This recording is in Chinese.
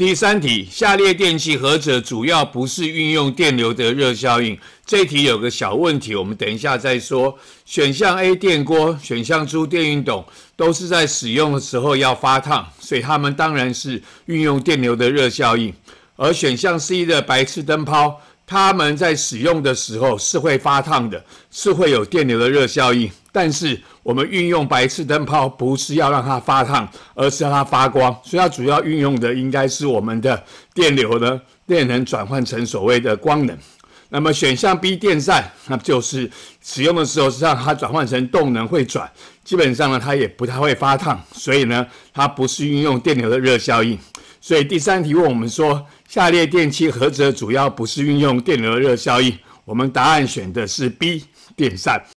第三题，下列电器合者主要不是运用电流的热效应。这题有个小问题，我们等一下再说。选项 A 电锅，选项 B 电熨斗，都是在使用的时候要发烫，所以它们当然是运用电流的热效应。而选项 C 的白炽灯泡，它们在使用的时候是会发烫的，是会有电流的热效应。但是我们运用白炽灯泡不是要让它发烫，而是让它发光，所以它主要运用的应该是我们的电流的电能转换成所谓的光能。那么选项 B 电扇，那就是使用的时候是让它转换成动能会转，基本上呢它也不太会发烫，所以呢它不是运用电流的热效应。所以第三题问我们说下列电器何者主要不是运用电流的热效应，我们答案选的是 B 电扇。